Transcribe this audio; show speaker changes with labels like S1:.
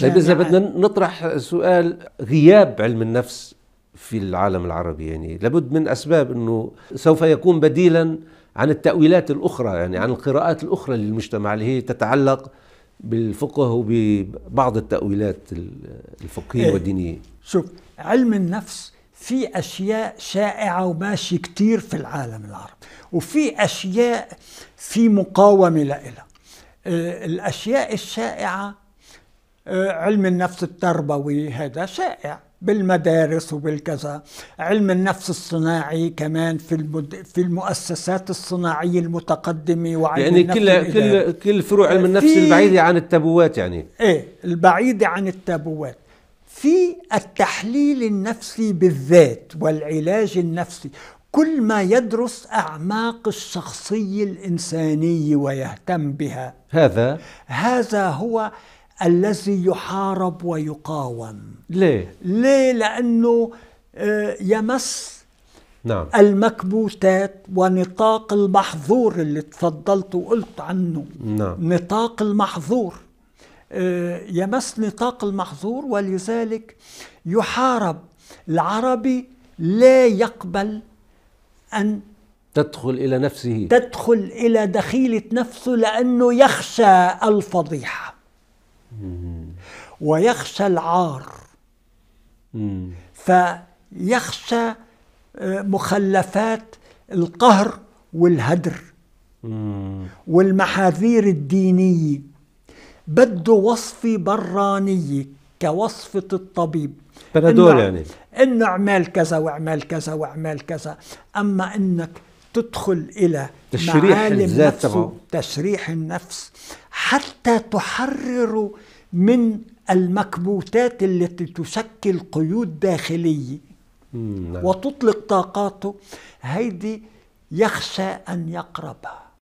S1: طيب اذا بدنا
S2: نطرح سؤال غياب علم النفس في العالم العربي يعني لابد من اسباب انه سوف يكون بديلا عن التاويلات الاخرى يعني عن القراءات الاخرى للمجتمع اللي هي تتعلق بالفقه وببعض التاويلات الفقهيه إيه. والدينيه
S1: شوف علم النفس في اشياء شائعه وماشي كتير في العالم العربي وفي اشياء في مقاومه لها آه، الاشياء الشائعه آه، علم النفس التربوي هذا شائع بالمدارس وبالكذا علم النفس الصناعي كمان في المد... في المؤسسات الصناعيه المتقدمه وعلم يعني النفس كل كل
S2: كل فروع علم النفس في... البعيده عن التابوات يعني
S1: ايه البعيده عن التابوات في التحليل النفسي بالذات والعلاج النفسي كل ما يدرس اعماق الشخصيه الانسانيه ويهتم بها هذا هذا هو الذي يحارب ويقاوم ليه؟ ليه؟ لأنه آه، يمس نعم. المكبوتات ونطاق المحظور اللي تفضلت وقلت عنه نعم. نطاق المحظور آه، يمس نطاق المحظور ولذلك يحارب العربي لا يقبل أن
S2: تدخل إلى نفسه
S1: تدخل إلى دخيلة نفسه لأنه يخشى الفضيحة ويخشى العار فيخشى آه، مخلفات القهر والهدر والمحاذير الدينية بده وصفة برانية كوصفة الطبيب بنادول يعني انه اعمال كذا واعمال كذا واعمال كذا اما انك تدخل إلى تشريح معالم الذات نفسه تشريح النفس حتى تحرره من المكبوتات التي تشكل قيود داخلية نعم. وتطلق طاقاته هيدي يخشى أن يقربها